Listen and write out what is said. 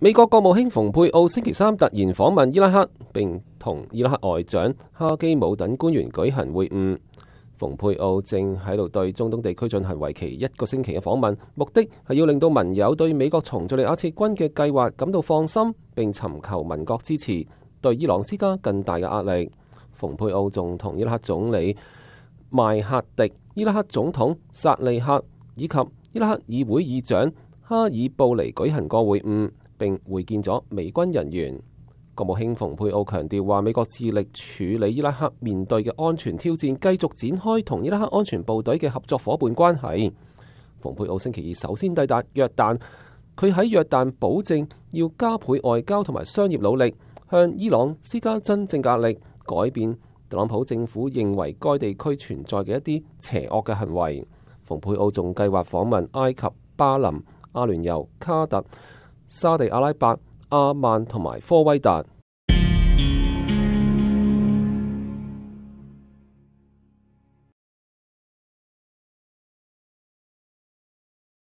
美国国务卿蓬佩奥星期三突然访问伊拉克，并同伊拉克外长哈基姆等官员举行会晤。蓬佩奥正喺度对中东地区进行为期一个星期嘅访问，目的系要令到盟友对美国从叙利亚撤军嘅计划感到放心，并寻求民国支持，对伊朗施加更大嘅压力。蓬佩奥仲同伊拉克总理迈克迪、伊拉克总统萨利克以及伊拉克议会议长。哈爾布尼舉行过會晤，並會見咗美軍人員。國務卿蓬佩奧強調話：美國致力處理伊拉克面對嘅安全挑戰，繼續展開同伊拉克安全部隊嘅合作伙伴關係。蓬佩奧星期二首先抵達約旦，佢喺約旦保證要加倍外交同埋商業努力，向伊朗施加真正壓力，改變特朗普政府認為該地區存在嘅一啲邪惡嘅行為。蓬佩奧仲計劃訪問埃及、巴林。阿联酋、卡特、沙地、阿拉伯、阿曼同埋科威特。